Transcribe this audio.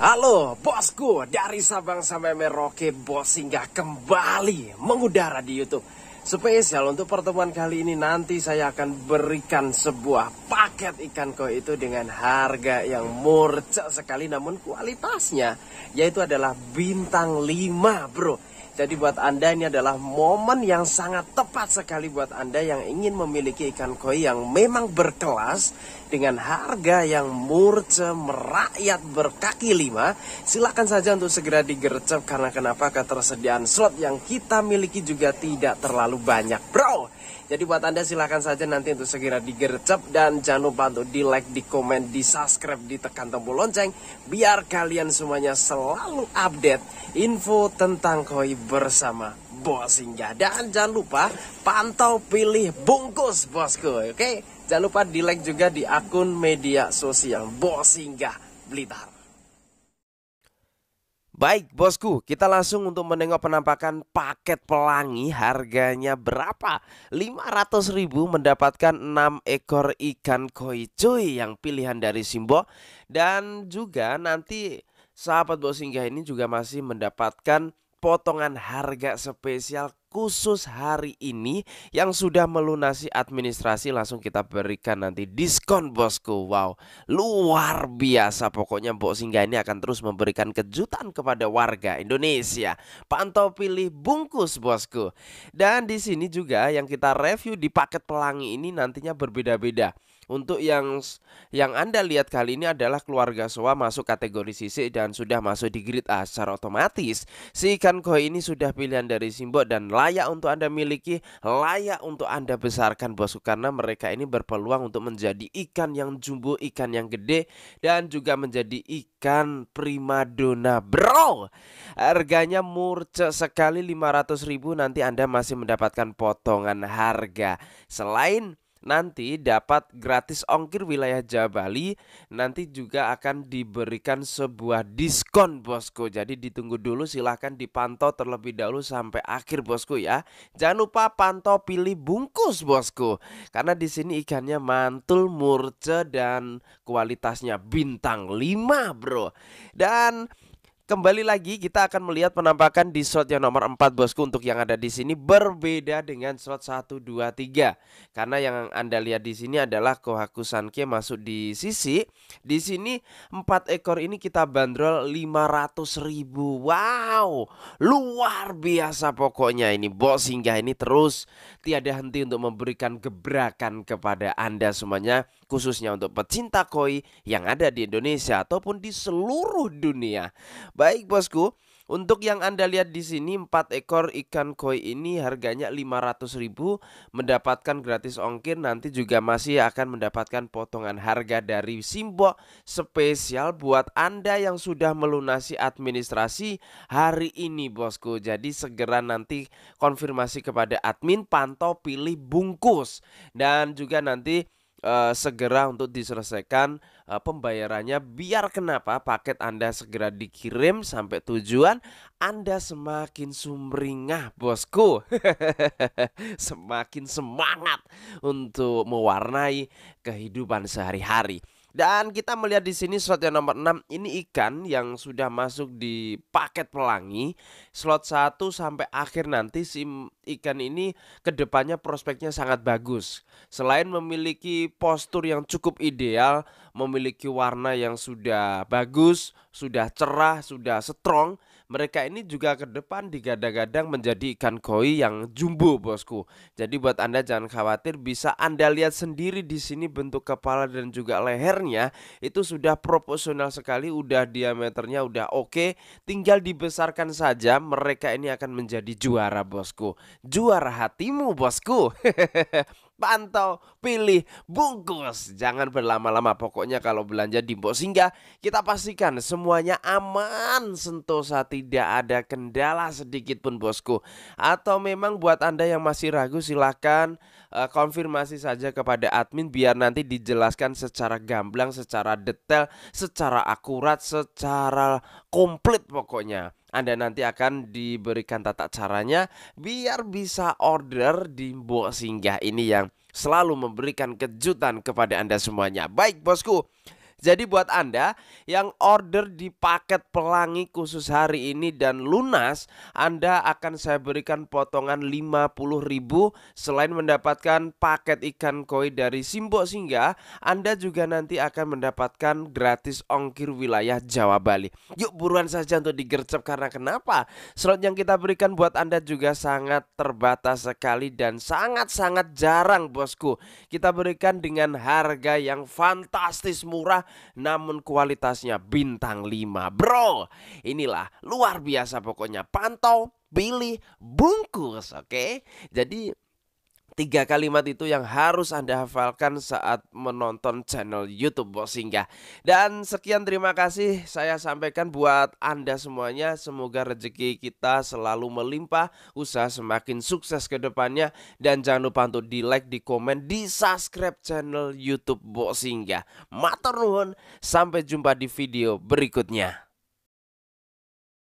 Halo bosku dari Sabang sampai Merauke bos singgah kembali mengudara di YouTube Spesial untuk pertemuan kali ini nanti saya akan berikan sebuah paket ikan koi itu dengan harga yang murah sekali namun kualitasnya Yaitu adalah bintang 5 bro jadi buat Anda ini adalah momen yang sangat tepat sekali buat Anda yang ingin memiliki ikan koi yang memang berkelas dengan harga yang murce merakyat berkaki lima. Silakan saja untuk segera digercep karena kenapa ketersediaan slot yang kita miliki juga tidak terlalu banyak, bro. Jadi buat Anda silahkan saja nanti untuk segera digercep dan jangan lupa untuk di like, di komen, di subscribe, ditekan tombol lonceng biar kalian semuanya selalu update info tentang koi bersama Bos Hingga. Dan jangan lupa pantau pilih bungkus bosku, oke? Okay? Jangan lupa di like juga di akun media sosial Bos Hingga Blitar. Baik bosku, kita langsung untuk menengok penampakan paket pelangi harganya berapa? 500 ribu mendapatkan 6 ekor ikan koi cuy yang pilihan dari Simbo Dan juga nanti sahabat bos singgah ini juga masih mendapatkan potongan harga spesial khusus hari ini yang sudah melunasi administrasi langsung kita berikan nanti diskon bosku wow luar biasa pokoknya Mbok Singgah ini akan terus memberikan kejutan kepada warga Indonesia pantau pilih bungkus bosku dan di sini juga yang kita review di paket pelangi ini nantinya berbeda-beda untuk yang yang Anda lihat kali ini adalah keluarga soa masuk kategori sisik dan sudah masuk di grid A secara otomatis. Si ikan koi ini sudah pilihan dari simbok dan layak untuk Anda miliki, layak untuk Anda besarkan bosku karena mereka ini berpeluang untuk menjadi ikan yang jumbo, ikan yang gede dan juga menjadi ikan primadona, bro. Harganya murce sekali 500.000 nanti Anda masih mendapatkan potongan harga. Selain nanti dapat gratis ongkir wilayah Jabali nanti juga akan diberikan sebuah diskon bosku jadi ditunggu dulu silahkan dipantau terlebih dahulu sampai akhir bosku ya jangan lupa pantau pilih bungkus bosku karena di sini ikannya mantul murce dan kualitasnya bintang 5 bro dan Kembali lagi kita akan melihat penampakan di slot yang nomor 4 bosku untuk yang ada di sini berbeda dengan slot 1 2 3. Karena yang Anda lihat di sini adalah Kohaku Sanke masuk di sisi. Di sini 4 ekor ini kita bandrol ribu Wow, luar biasa pokoknya ini bos hingga ini terus tiada henti untuk memberikan gebrakan kepada Anda semuanya khususnya untuk pecinta koi yang ada di Indonesia ataupun di seluruh dunia. Baik bosku, untuk yang Anda lihat di sini empat ekor ikan koi ini harganya ribu mendapatkan gratis ongkir nanti juga masih akan mendapatkan potongan harga dari Simbo spesial buat Anda yang sudah melunasi administrasi hari ini bosku. Jadi segera nanti konfirmasi kepada admin pantau pilih bungkus dan juga nanti Eh, segera untuk diselesaikan uh, pembayarannya biar kenapa paket Anda segera dikirim sampai tujuan Anda semakin sumringah bosku semakin semangat untuk mewarnai kehidupan sehari-hari dan kita melihat di sini slot yang nomor 6 ini ikan yang sudah masuk di paket pelangi slot 1 sampai akhir nanti si ikan ini kedepannya prospeknya sangat bagus. Selain memiliki postur yang cukup ideal, memiliki warna yang sudah bagus, sudah cerah, sudah strong, mereka ini juga ke depan digadang-gadang menjadi ikan koi yang jumbo, bosku. Jadi buat Anda jangan khawatir, bisa Anda lihat sendiri di sini bentuk kepala dan juga lehernya itu sudah proporsional sekali, udah diameternya udah oke, tinggal dibesarkan saja, mereka ini akan menjadi juara, bosku juara hatimu bosku. pantau, pilih, bungkus. Jangan berlama-lama. Pokoknya kalau belanja di Mbok Singgah, kita pastikan semuanya aman, sentosa, tidak ada kendala sedikit pun bosku. Atau memang buat Anda yang masih ragu silahkan eh, konfirmasi saja kepada admin biar nanti dijelaskan secara gamblang, secara detail, secara akurat, secara komplit pokoknya. Anda nanti akan diberikan tata caranya biar bisa order di Mbok Singgah ini yang selalu memberikan kejutan kepada Anda semuanya. Baik, bosku. Jadi buat Anda yang order di paket pelangi khusus hari ini dan lunas, Anda akan saya berikan potongan ribu selain mendapatkan paket ikan koi dari Simbok Singga Anda juga nanti akan mendapatkan gratis ongkir wilayah Jawa Bali. Yuk buruan saja untuk digercep karena kenapa? Slot yang kita berikan buat Anda juga sangat terbatas sekali dan sangat-sangat jarang bosku. Kita berikan dengan harga yang fantastis murah namun kualitasnya bintang 5. Bro, inilah luar biasa pokoknya pantau, pilih, bungkus, oke? Okay? Jadi Tiga kalimat itu yang harus Anda hafalkan saat menonton channel YouTube Bos Dan sekian terima kasih saya sampaikan buat Anda semuanya. Semoga rezeki kita selalu melimpah, usaha semakin sukses ke depannya dan jangan lupa untuk di-like, di-komen, di-subscribe channel YouTube Bos Singgah. sampai jumpa di video berikutnya.